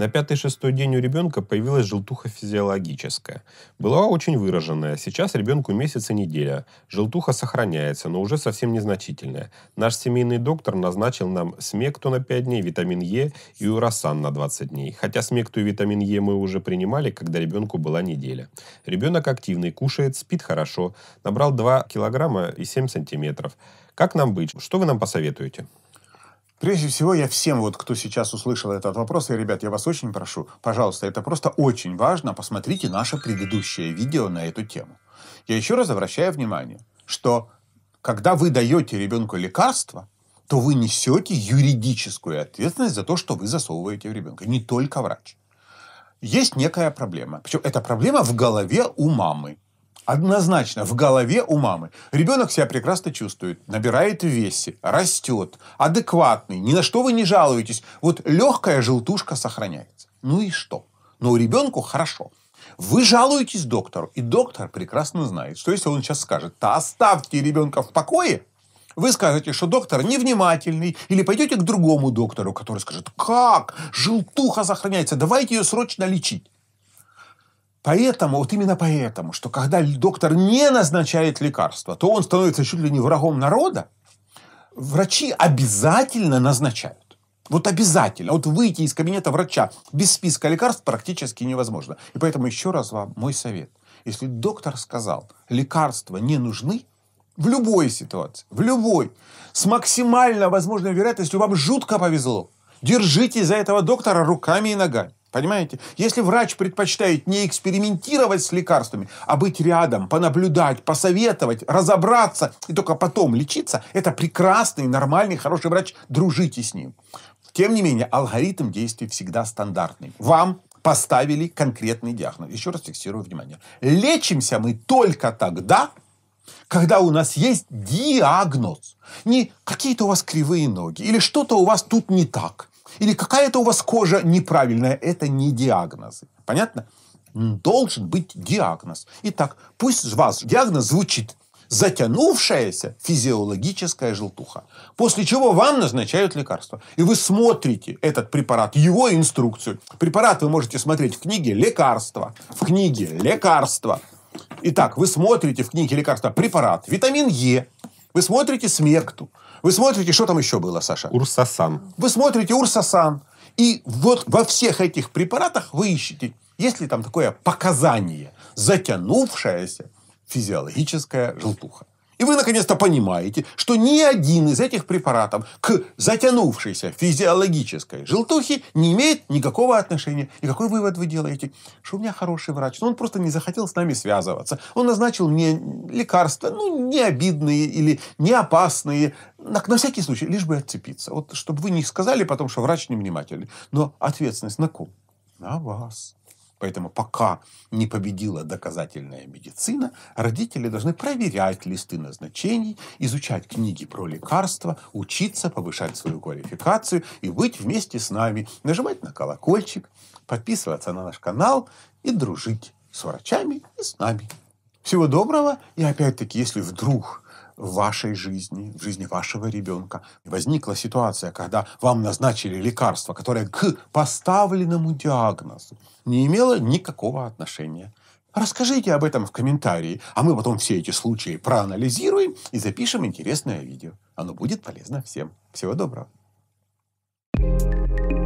На пятый-шестой день у ребенка появилась желтуха физиологическая. Была очень выраженная. Сейчас ребенку месяц и неделя. Желтуха сохраняется, но уже совсем незначительная. Наш семейный доктор назначил нам смекту на 5 дней, витамин Е и уросан на 20 дней. Хотя смекту и витамин Е мы уже принимали, когда ребенку была неделя. Ребенок активный, кушает, спит хорошо. Набрал 2 килограмма и 7 сантиметров. Как нам быть? Что вы нам посоветуете? Прежде всего, я всем, вот, кто сейчас услышал этот вопрос, и, ребят, я вас очень прошу, пожалуйста, это просто очень важно, посмотрите наше предыдущее видео на эту тему. Я еще раз обращаю внимание, что когда вы даете ребенку лекарство, то вы несете юридическую ответственность за то, что вы засовываете в ребенка. Не только врач. Есть некая проблема. Причем эта проблема в голове у мамы. Однозначно, в голове у мамы ребенок себя прекрасно чувствует, набирает в весе, растет, адекватный, ни на что вы не жалуетесь. Вот легкая желтушка сохраняется. Ну и что? Но у ребенку хорошо. Вы жалуетесь доктору, и доктор прекрасно знает, что если он сейчас скажет, то оставьте ребенка в покое, вы скажете, что доктор невнимательный, или пойдете к другому доктору, который скажет, как, желтуха сохраняется, давайте ее срочно лечить. Поэтому, вот именно поэтому, что когда доктор не назначает лекарства, то он становится чуть ли не врагом народа, врачи обязательно назначают. Вот обязательно. Вот выйти из кабинета врача без списка лекарств практически невозможно. И поэтому еще раз вам мой совет. Если доктор сказал, лекарства не нужны, в любой ситуации, в любой, с максимально возможной вероятностью вам жутко повезло. Держите за этого доктора руками и ногами. Понимаете? Если врач предпочитает не экспериментировать с лекарствами, а быть рядом, понаблюдать, посоветовать, разобраться и только потом лечиться, это прекрасный, нормальный, хороший врач. Дружите с ним. Тем не менее, алгоритм действий всегда стандартный. Вам поставили конкретный диагноз. Еще раз фиксирую внимание. Лечимся мы только тогда, когда у нас есть диагноз. Не какие-то у вас кривые ноги или что-то у вас тут не так. Или какая-то у вас кожа неправильная. Это не диагнозы. Понятно? Должен быть диагноз. Итак, пусть у вас диагноз звучит затянувшаяся физиологическая желтуха. После чего вам назначают лекарство. И вы смотрите этот препарат, его инструкцию. Препарат вы можете смотреть в книге «Лекарства», в книге «Лекарства». Итак, вы смотрите в книге «Лекарства» препарат, витамин Е, вы смотрите «Смекту». Вы смотрите, что там еще было, Саша? Урсасан. Вы смотрите Урсасан. И вот во всех этих препаратах вы ищете, есть ли там такое показание, затянувшаяся физиологическая желтуха. И вы наконец-то понимаете, что ни один из этих препаратов к затянувшейся физиологической желтухе не имеет никакого отношения. И какой вывод вы делаете? Что у меня хороший врач, но он просто не захотел с нами связываться. Он назначил мне лекарства, ну, не обидные или не опасные, на, на всякий случай, лишь бы отцепиться. Вот чтобы вы не сказали потом, что врач невнимательный. Но ответственность на ком? На вас. Поэтому пока не победила доказательная медицина, родители должны проверять листы назначений, изучать книги про лекарства, учиться, повышать свою квалификацию и быть вместе с нами, нажимать на колокольчик, подписываться на наш канал и дружить с врачами и с нами. Всего доброго. И опять-таки, если вдруг в вашей жизни, в жизни вашего ребенка возникла ситуация, когда вам назначили лекарство, которое к поставленному диагнозу не имело никакого отношения. Расскажите об этом в комментарии, а мы потом все эти случаи проанализируем и запишем интересное видео. Оно будет полезно всем. Всего доброго. thank you